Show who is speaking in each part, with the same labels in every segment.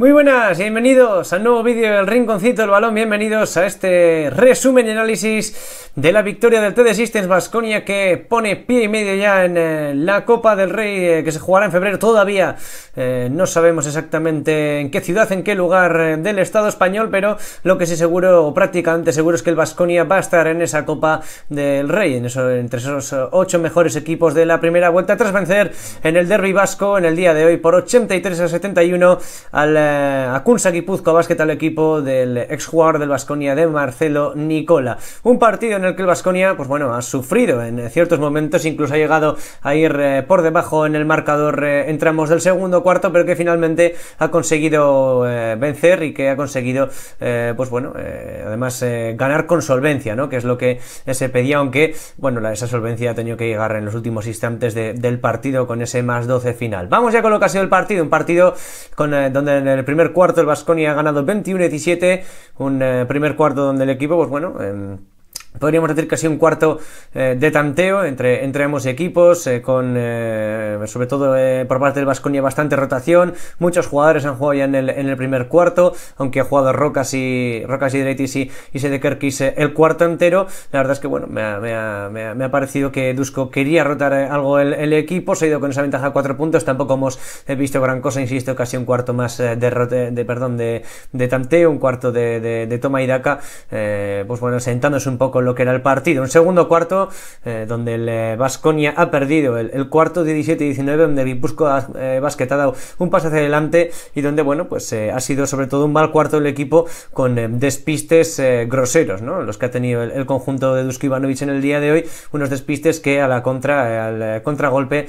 Speaker 1: Muy buenas, bienvenidos al nuevo vídeo del Rinconcito del Balón, bienvenidos a este resumen y análisis de la victoria del TD Systems Basconia que pone pie y medio ya en eh, la Copa del Rey eh, que se jugará en febrero, todavía eh, no sabemos exactamente en qué ciudad, en qué lugar del Estado español, pero lo que sí seguro, o prácticamente seguro es que el Basconia va a estar en esa Copa del Rey, en entre esos ocho mejores equipos de la primera vuelta, tras vencer en el Derby Vasco en el día de hoy por 83 a 71 al eh, Kunsa ¿qué Basket al equipo del exjugador del Vasconia de Marcelo Nicola. Un partido en el que el Vasconia, pues bueno, ha sufrido en ciertos momentos, incluso ha llegado a ir eh, por debajo en el marcador eh, en entramos del segundo cuarto, pero que finalmente ha conseguido eh, vencer y que ha conseguido, pues bueno, además ganar con solvencia, ¿no? Que es lo que se pedía, aunque, bueno, la, esa solvencia ha tenido que llegar en los últimos instantes del partido con ese más 12 final. Vamos ya con lo que ha sido el partido, un partido con, donde en el el primer cuarto el vasconi ha ganado 21-17, un eh, primer cuarto donde el equipo, pues bueno... Em, Podríamos decir casi un cuarto eh, de tanteo entre, entre ambos equipos, eh, con eh, sobre todo por parte del Vasconia bastante rotación. Muchos jugadores han jugado ya en el, en el primer cuarto, aunque ha jugado Rocas y Rocas y y, y Sedekerkis el cuarto entero. La verdad es que bueno, me ha, me ha, me ha, parecido que Dusko quería rotar algo el, equipo, se ha ido con esa ventaja de cuatro puntos. Tampoco hemos visto gran cosa, insisto, casi un cuarto más de, de perdón de, tanteo, un cuarto de, de, toma y daca. pues bueno, sentándose un poco que era el partido. Un segundo cuarto eh, donde el Vasconia eh, ha perdido el, cuarto 17-19, donde Vipusco eh, ha dado un paso hacia adelante y donde, bueno, pues eh, ha sido sobre todo un mal cuarto del equipo con despistes groseros, ¿no? Los que ha tenido el, conjunto de Dusko Ivanovic en el día de hoy, unos despistes que a la contra, al contragolpe,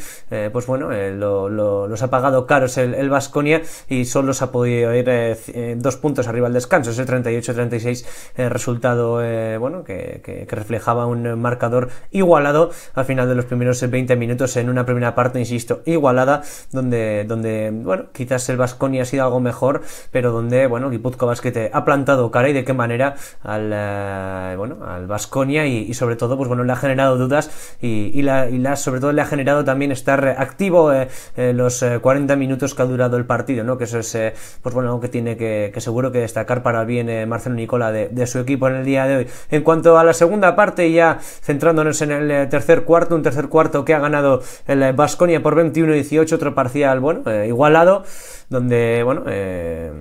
Speaker 1: pues bueno, los ha pagado caros el Vasconia y solo se ha podido ir dos puntos arriba al descanso, ese 38-36 resultado, bueno, que que, reflejaba un eh, marcador igualado al final de los primeros 20 eh, minutos en una primera parte, insisto, igualada, donde, donde bueno, quizás el Vasconi ha sido algo mejor, pero donde, bueno, que Basquete ha plantado cara y de qué manera al, eh, bueno, al Vasconia y, sobre todo, pues bueno, le ha generado dudas y, y, la, y la, sobre todo le ha generado también estar activo eh, los 40 minutos que ha durado el partido, ¿no? Que eso es, pues bueno, algo que tiene que, seguro que destacar para bien Marcelo Nicola de su equipo en el día de hoy. En cuanto a las segunda parte, ya centrándonos en el eh, tercer cuarto, un tercer cuarto que ha ganado el Vasconia eh, por 21-18, otro parcial, bueno, eh, igualado, donde, bueno, eh,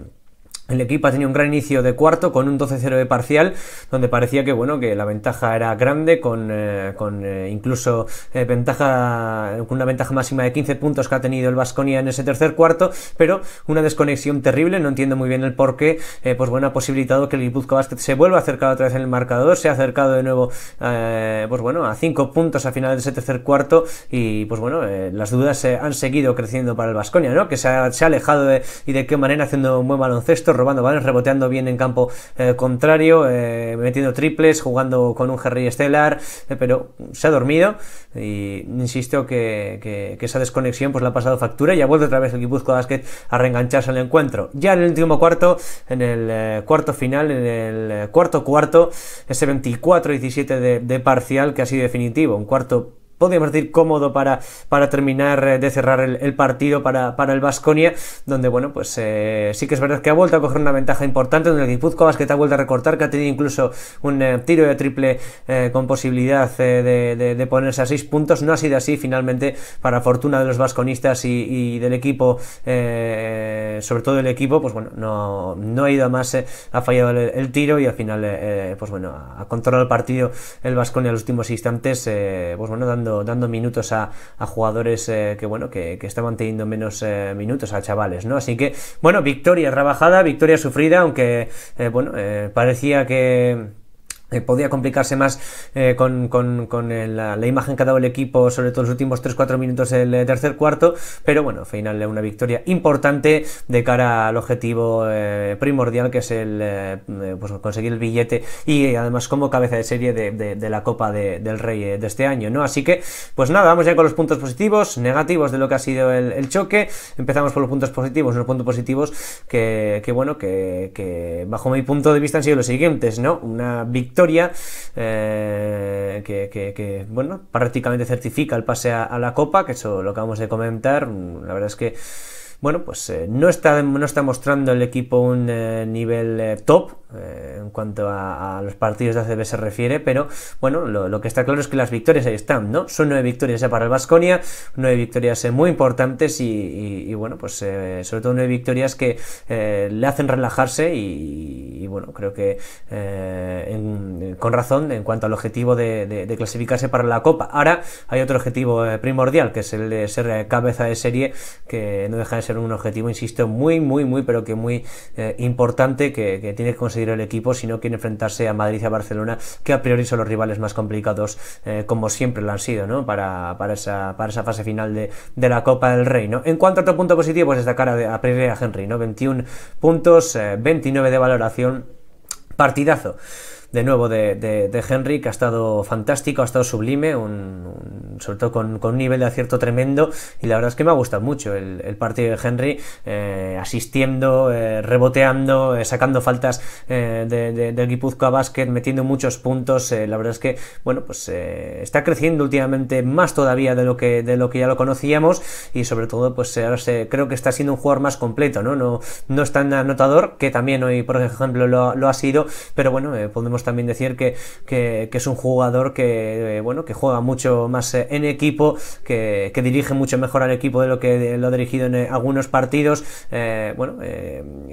Speaker 1: el equipo ha tenido un gran inicio de cuarto con un 12-0 de parcial, donde parecía que bueno que la ventaja era grande, con, eh, eh, incluso eh, ventaja con una ventaja máxima de 15 puntos que ha tenido el Vasconia en ese tercer cuarto, pero una desconexión terrible, no entiendo muy bien el por qué, pues bueno, ha posibilitado que el Guipuzcoa Basket se vuelva acercado otra vez en el marcador, se ha acercado de nuevo pues bueno, a 5 puntos a final de ese tercer cuarto y pues bueno, las dudas han seguido creciendo para el Vasconia, ¿no? que se ha, se ha alejado y de qué manera haciendo un buen baloncesto robando balones, reboteando bien en campo eh, contrario, eh, metiendo triples, jugando con un Jerry estelar, eh, pero se ha dormido y insisto que, esa desconexión pues la ha pasado factura y ha vuelto otra vez el Guipuzco Basket a reengancharse al encuentro. Ya en el último cuarto, en el cuarto final, en el cuarto cuarto, ese 24-17 de parcial que ha sido definitivo, un cuarto podríamos decir, cómodo para, para terminar eh, de cerrar el, partido para, para el Vasconia, donde, bueno, pues eh, sí que es verdad que ha vuelto a coger una ventaja importante, donde el que Basket ha vuelto a recortar, que ha tenido incluso un eh, tiro de triple con posibilidad de, ponerse a seis puntos. No ha sido así, finalmente, para fortuna de los vasconistas y, del equipo, sobre todo el equipo, pues bueno, no, ha ido a más, ha fallado el, tiro y al final, pues bueno, ha controlado el partido el Vasconia en los últimos instantes, pues bueno, dando dando, minutos a, jugadores eh, que, bueno, que, estaban teniendo menos eh, minutos a chavales, ¿no? Así que, bueno, victoria trabajada, victoria sufrida, aunque, eh, bueno, parecía que eh, podía complicarse más eh, con, la, imagen que ha dado el equipo, sobre todo los últimos 3-4 minutos del eh, tercer cuarto, pero bueno, final de una victoria importante de cara al objetivo primordial que es el pues conseguir el billete y además como cabeza de serie de, la Copa del Rey de este año, ¿no? Así que, pues nada, vamos ya con los puntos positivos, negativos de lo que ha sido el, choque. Empezamos por los puntos positivos, unos puntos positivos que, que bueno, que, que bajo mi punto de vista han sido los siguientes, ¿no? Una victoria eh, que, bueno, prácticamente certifica el pase a la Copa, que eso lo acabamos de comentar, la verdad es que bueno, pues eh, no, está, no está mostrando el equipo un eh, nivel eh, top en cuanto a, los partidos de ACB se refiere, pero bueno, lo, que está claro es que las victorias ahí están, ¿no? Son nueve victorias ya para el Vasconia, nueve victorias muy importantes y, bueno, pues sobre todo nueve victorias que le hacen relajarse y, bueno, creo que con razón en cuanto al objetivo de, de, clasificarse para la Copa. Ahora hay otro objetivo primordial, que es el de ser cabeza de serie, que no deja de ser un objetivo, insisto, muy, muy, muy, pero que muy eh, importante que, tiene que conseguir el equipo si no quiere enfrentarse a Madrid y a Barcelona, que a priori son los rivales más complicados, eh, como siempre lo han sido, ¿no? Para, esa, para esa fase final de, la Copa del Rey, ¿no? En cuanto a otro punto positivo, pues destacar a, a Henry, ¿no? 21 puntos, 29 eh, de valoración, partidazo de nuevo de, de, Henry, que ha estado fantástico, ha estado sublime, un, sobre todo con, con, un nivel de acierto tremendo. Y la verdad es que me ha gustado mucho el, partido de Henry, eh, asistiendo, eh, reboteando, eh, sacando faltas del de, de, Gipuzkoa Basket, metiendo muchos puntos. la verdad es que, bueno, pues está creciendo últimamente más todavía de lo que, de lo que ya lo conocíamos. Y sobre todo, pues ahora se, creo que está siendo un jugador más completo, ¿no? No, no es tan anotador, que también hoy, por ejemplo, lo, lo ha sido, pero bueno, podemos también decir que, que, es un jugador que, eh, bueno, que juega mucho más eh, en equipo, que, que, dirige mucho mejor al equipo de lo que lo ha dirigido en eh, algunos partidos. bueno,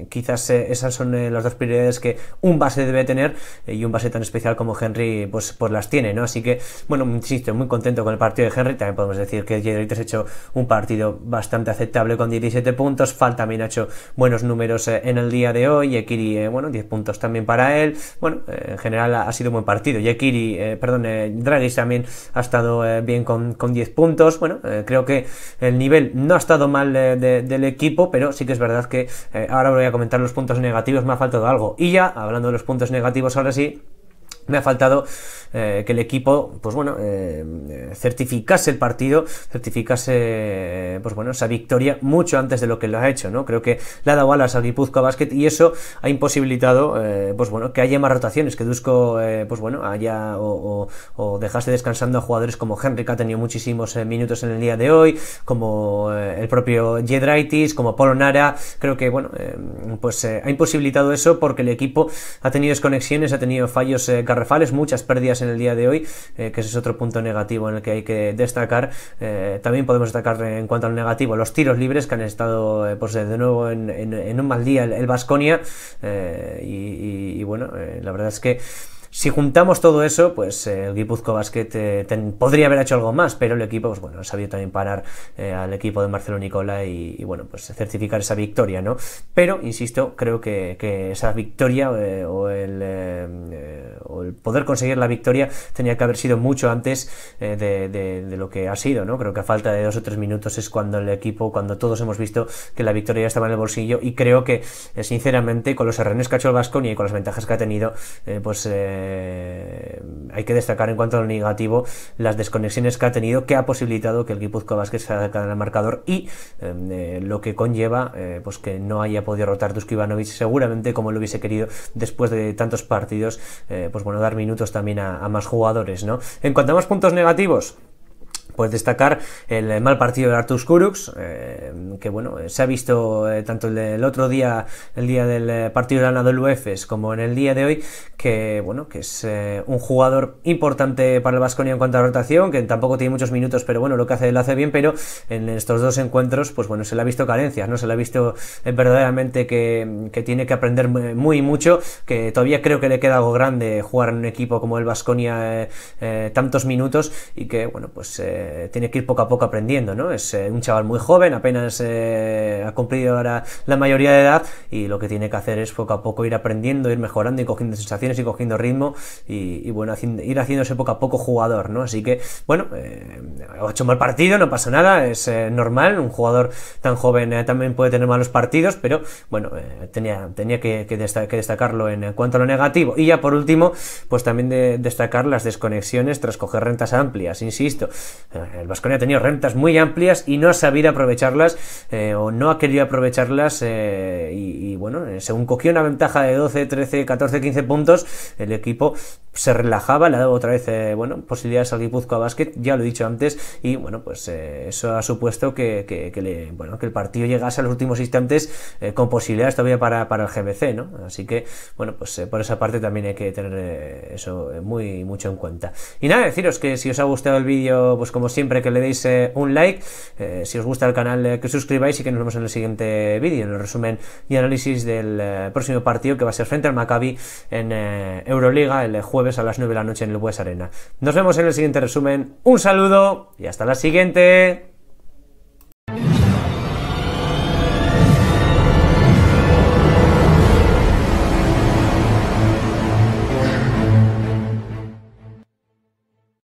Speaker 1: quizás esas son las dos prioridades que un base debe tener y un base tan especial como Henry pues, pues las tiene, ¿no? Así que, bueno, insisto, muy contento con el partido de Henry. También podemos decir que Jedrit ha hecho un partido bastante aceptable con 17 puntos. Falta también ha hecho buenos números en el día de hoy. Ekiri, bueno, 10 puntos también para él. Bueno, en general ha, sido un buen partido. Yekiri, eh, perdón, eh, Draghi también ha estado eh, bien con, 10 puntos. Bueno, eh, creo que el nivel no ha estado mal del equipo, pero sí que es verdad que ahora voy a comentar los puntos negativos, me ha faltado algo. Y ya, hablando de los puntos negativos, ahora sí, me ha faltado eh, que el equipo, pues bueno, eh, certificase el partido, certificase, pues bueno, esa victoria mucho antes de lo que lo ha hecho, ¿no? Creo que le ha dado alas al Guipúzcoa Basket y eso ha imposibilitado, eh, pues bueno, que haya más rotaciones, que Dusko, pues bueno, haya o, dejase descansando a jugadores como Henry, que ha tenido muchísimos minutos en el día de hoy, como el propio Jedraitis, como Polo Nara, creo que, bueno, pues ha imposibilitado eso porque el equipo ha tenido desconexiones, ha tenido fallos refales, muchas pérdidas en el día de hoy, eh, que ese es otro punto negativo en el que hay que destacar. Eh, también podemos destacar en cuanto al negativo los tiros libres que han estado eh, pues, de nuevo en, un mal día el Vasconia y, bueno, la verdad es que... Si juntamos todo eso, pues eh, el Guipuzco Basket eh, podría haber hecho algo más, pero el equipo, pues bueno, ha sabido también parar eh, al equipo de Marcelo Nicola y, bueno, pues certificar esa victoria, ¿no? Pero, insisto, creo que, esa victoria o el, poder conseguir la victoria tenía que haber sido mucho antes de, lo que ha sido, ¿no? Creo que a falta de dos o tres minutos es cuando el equipo, cuando todos hemos visto que la victoria ya estaba en el bolsillo y creo que, sinceramente, con los arrenes que ha hecho el Vasco y con las ventajas que ha tenido, pues eh, hay que destacar en cuanto a lo negativo las desconexiones que ha tenido, que ha posibilitado que el Guipúzcoa Vázquez se acercara al marcador y em, eh, lo que conlleva eh, pues que no haya podido rotar Dusko Ivanovic seguramente como lo hubiese querido después de tantos partidos, pues bueno, dar minutos también a, a más jugadores, ¿no? En cuanto a más puntos negativos, pues destacar el mal partido de Artus Kurux, eh, que bueno, se ha visto eh, tanto el, otro día, el día del eh, partido de Ana UEFES, como en el día de hoy, que bueno, que es un jugador importante para el Vasconia en cuanto a rotación, que tampoco tiene muchos minutos, pero bueno, lo que hace lo hace bien, pero en estos dos encuentros, pues bueno, se le ha visto carencias, ¿no? Se le ha visto verdaderamente que, que, tiene que aprender muy mucho, que todavía creo que le queda algo grande jugar en un equipo como el Vasconia tantos minutos y que bueno, pues eh, tiene que ir poco a poco aprendiendo, ¿no? Es eh, un chaval muy joven, apenas eh, ha cumplido ahora la mayoría de edad y lo que tiene que hacer es poco a poco ir aprendiendo, ir mejorando y cogiendo sensaciones y cogiendo ritmo y, bueno, ir haciéndose poco a poco jugador, ¿no? Así que, bueno, ha hecho un mal partido, no pasa nada, es normal, un jugador tan joven también puede tener malos partidos, pero bueno, tenía, tenía que, destacarlo en cuanto a lo negativo. Y ya por último, pues también destacar las desconexiones tras coger rentas amplias, insisto. Eh, el Vasconia ha tenido rentas muy amplias y no ha sabido aprovecharlas eh, o no ha querido aprovecharlas eh, y, y, bueno, según cogió una ventaja de 12, 13, 14, 15 puntos, el equipo se relajaba, le ha dado otra vez eh, bueno, posibilidades al Guipúzcoa Basket, ya lo he dicho antes, y bueno, pues eh, eso ha supuesto que, bueno, que el partido llegase a los últimos instantes eh, con posibilidades todavía para, para el GBC, ¿no? Así que, bueno, pues por esa parte también hay que tener eso muy mucho en cuenta. Y nada, deciros que si os ha gustado el vídeo, pues como siempre, que le deis un like, si os gusta el canal, que suscribáis y que nos vemos en el siguiente vídeo, en el resumen y análisis del próximo partido que va a ser frente al Maccabi en Euroliga el jueves a las 9 de la noche en el Bues Arena. Nos vemos en el siguiente resumen. Un saludo y hasta la siguiente.